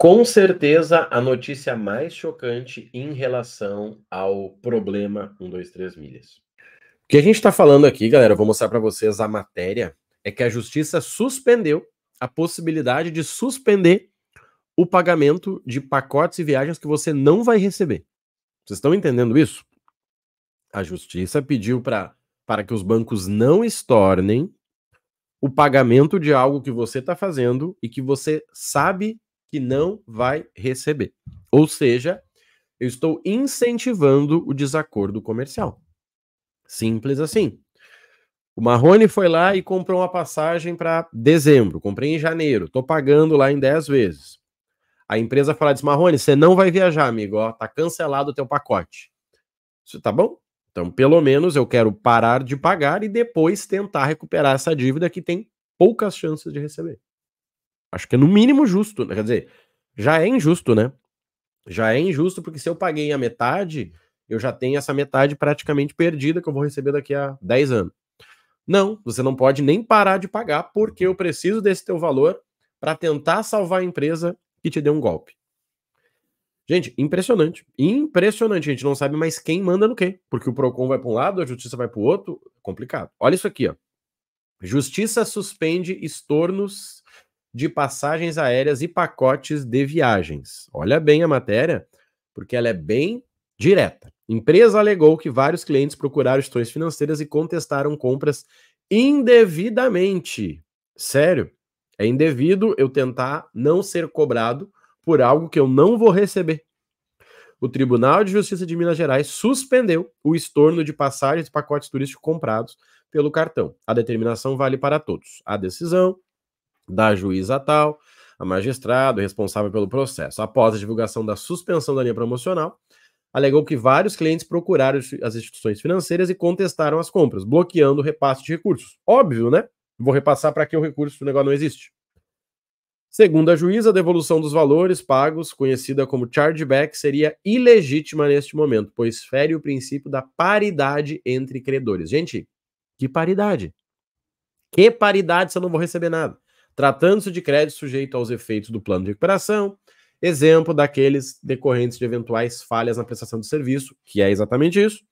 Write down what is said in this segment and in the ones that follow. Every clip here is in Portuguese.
Com certeza, a notícia mais chocante em relação ao problema 123 milhas. O que a gente está falando aqui, galera, eu vou mostrar para vocês a matéria, é que a justiça suspendeu a possibilidade de suspender o pagamento de pacotes e viagens que você não vai receber. Vocês estão entendendo isso? A justiça pediu pra, para que os bancos não estornem o pagamento de algo que você está fazendo e que você sabe que não vai receber. Ou seja, eu estou incentivando o desacordo comercial. Simples assim. O Marrone foi lá e comprou uma passagem para dezembro, comprei em janeiro, estou pagando lá em 10 vezes. A empresa fala diz, Marrone, você não vai viajar, amigo, Está cancelado o teu pacote. Isso tá bom? Então, pelo menos eu quero parar de pagar e depois tentar recuperar essa dívida que tem poucas chances de receber. Acho que é no mínimo justo. Né, quer dizer, já é injusto, né? Já é injusto, porque se eu paguei a metade, eu já tenho essa metade praticamente perdida que eu vou receber daqui a 10 anos. Não, você não pode nem parar de pagar, porque eu preciso desse teu valor para tentar salvar a empresa que te deu um golpe. Gente, impressionante. Impressionante. A gente não sabe mais quem manda no quê. Porque o PROCON vai para um lado, a justiça vai para o outro. Complicado. Olha isso aqui, ó. Justiça suspende estornos de passagens aéreas e pacotes de viagens. Olha bem a matéria, porque ela é bem direta. Empresa alegou que vários clientes procuraram questões financeiras e contestaram compras indevidamente. Sério, é indevido eu tentar não ser cobrado por algo que eu não vou receber. O Tribunal de Justiça de Minas Gerais suspendeu o estorno de passagens e pacotes turísticos comprados pelo cartão. A determinação vale para todos. A decisão da juíza tal, a magistrado responsável pelo processo. Após a divulgação da suspensão da linha promocional, alegou que vários clientes procuraram as instituições financeiras e contestaram as compras, bloqueando o repasse de recursos. Óbvio, né? Vou repassar para que o recurso do negócio não existe. Segundo a juíza, a devolução dos valores pagos, conhecida como chargeback, seria ilegítima neste momento, pois fere o princípio da paridade entre credores. Gente, que paridade? Que paridade se eu não vou receber nada? tratando-se de crédito sujeito aos efeitos do plano de recuperação, exemplo daqueles decorrentes de eventuais falhas na prestação de serviço, que é exatamente isso,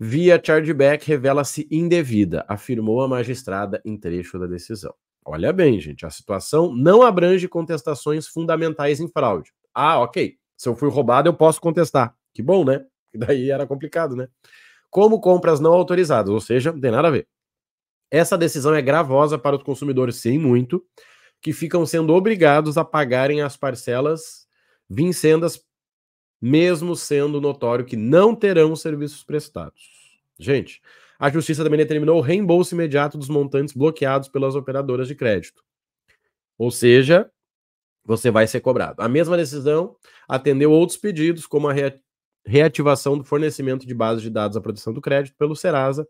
via chargeback revela-se indevida, afirmou a magistrada em trecho da decisão. Olha bem, gente, a situação não abrange contestações fundamentais em fraude. Ah, ok. Se eu fui roubado, eu posso contestar. Que bom, né? daí era complicado, né? Como compras não autorizadas, ou seja, não tem nada a ver. Essa decisão é gravosa para os consumidores, sem muito, que ficam sendo obrigados a pagarem as parcelas vincendas, mesmo sendo notório que não terão serviços prestados. Gente, a justiça também determinou o reembolso imediato dos montantes bloqueados pelas operadoras de crédito. Ou seja, você vai ser cobrado. A mesma decisão atendeu outros pedidos, como a reativação do fornecimento de bases de dados à proteção do crédito pelo Serasa,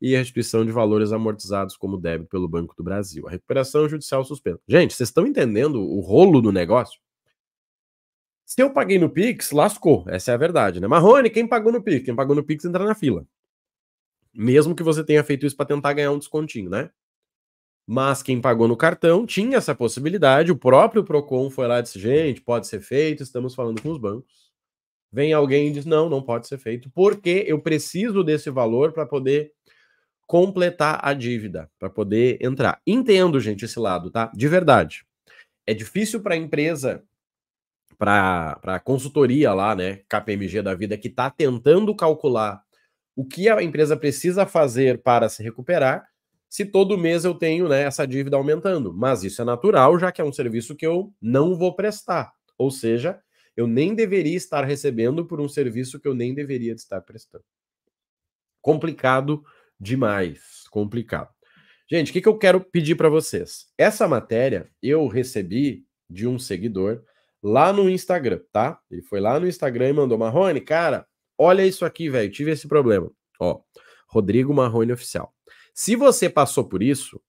e a restituição de valores amortizados como débito pelo Banco do Brasil. A recuperação é judicial suspensa. Gente, vocês estão entendendo o rolo do negócio? Se eu paguei no Pix, lascou. Essa é a verdade, né? Marrone, quem pagou no Pix? Quem pagou no Pix entra na fila. Mesmo que você tenha feito isso para tentar ganhar um descontinho, né? Mas quem pagou no cartão tinha essa possibilidade. O próprio Procon foi lá e disse: gente, pode ser feito, estamos falando com os bancos. Vem alguém e diz: não, não pode ser feito, porque eu preciso desse valor para poder completar a dívida para poder entrar. Entendo, gente, esse lado, tá? De verdade. É difícil para a empresa, para a consultoria lá, né, KPMG da vida, que está tentando calcular o que a empresa precisa fazer para se recuperar, se todo mês eu tenho né, essa dívida aumentando. Mas isso é natural, já que é um serviço que eu não vou prestar. Ou seja, eu nem deveria estar recebendo por um serviço que eu nem deveria estar prestando. Complicado demais, complicado. Gente, o que, que eu quero pedir para vocês? Essa matéria eu recebi de um seguidor lá no Instagram, tá? Ele foi lá no Instagram e mandou: Marrone, cara, olha isso aqui, velho, tive esse problema. Ó, Rodrigo Marrone Oficial. Se você passou por isso,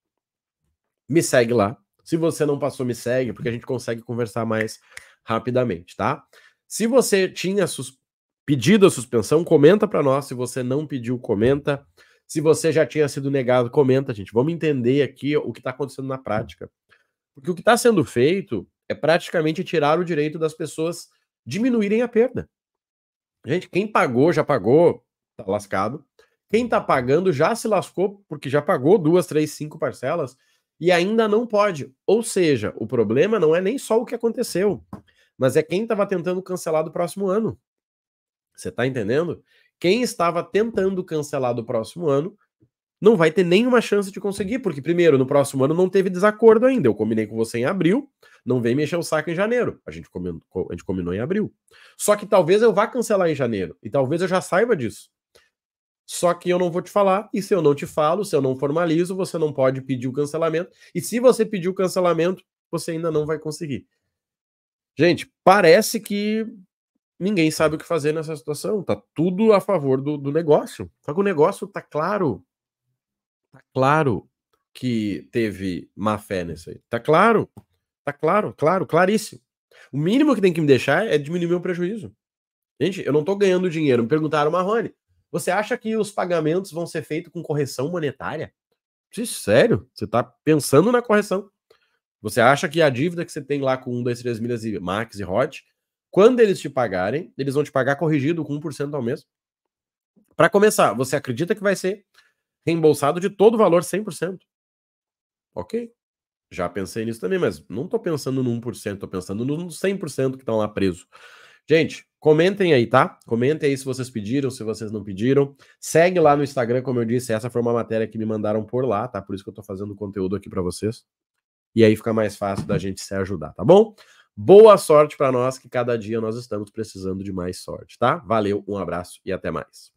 me segue lá. Se você não passou, me segue, porque a gente consegue conversar mais rapidamente, tá? Se você tinha sus... pedido a suspensão, comenta para nós. Se você não pediu, comenta. Se você já tinha sido negado, comenta, gente. Vamos entender aqui o que está acontecendo na prática. Porque o que está sendo feito é praticamente tirar o direito das pessoas diminuírem a perda. Gente, quem pagou já pagou, está lascado. Quem está pagando já se lascou porque já pagou duas, três, cinco parcelas e ainda não pode. Ou seja, o problema não é nem só o que aconteceu, mas é quem estava tentando cancelar do próximo ano. Você está entendendo? Quem estava tentando cancelar do próximo ano não vai ter nenhuma chance de conseguir, porque, primeiro, no próximo ano não teve desacordo ainda. Eu combinei com você em abril, não vem mexer o saco em janeiro. A gente, combinou, a gente combinou em abril. Só que talvez eu vá cancelar em janeiro, e talvez eu já saiba disso. Só que eu não vou te falar, e se eu não te falo, se eu não formalizo, você não pode pedir o cancelamento. E se você pedir o cancelamento, você ainda não vai conseguir. Gente, parece que ninguém sabe o que fazer nessa situação. Tá tudo a favor do, do negócio. Só que o negócio tá claro. Tá claro que teve má fé nisso aí. Tá claro. Tá claro, claro, claríssimo. O mínimo que tem que me deixar é diminuir meu prejuízo. Gente, eu não tô ganhando dinheiro. Me perguntaram, Marrone, você acha que os pagamentos vão ser feitos com correção monetária? Sério, você tá pensando na correção. Você acha que a dívida que você tem lá com 1, 2, 3 milhas e Max e Hot quando eles te pagarem, eles vão te pagar corrigido com 1% ao mês. Para começar, você acredita que vai ser reembolsado de todo o valor 100%? Ok. Já pensei nisso também, mas não estou pensando no 1%, estou pensando no 100% que estão lá preso. Gente, comentem aí, tá? Comentem aí se vocês pediram, se vocês não pediram. Segue lá no Instagram, como eu disse, essa foi uma matéria que me mandaram por lá, tá? Por isso que eu estou fazendo conteúdo aqui para vocês. E aí fica mais fácil da gente se ajudar, tá bom? Boa sorte para nós, que cada dia nós estamos precisando de mais sorte, tá? Valeu, um abraço e até mais.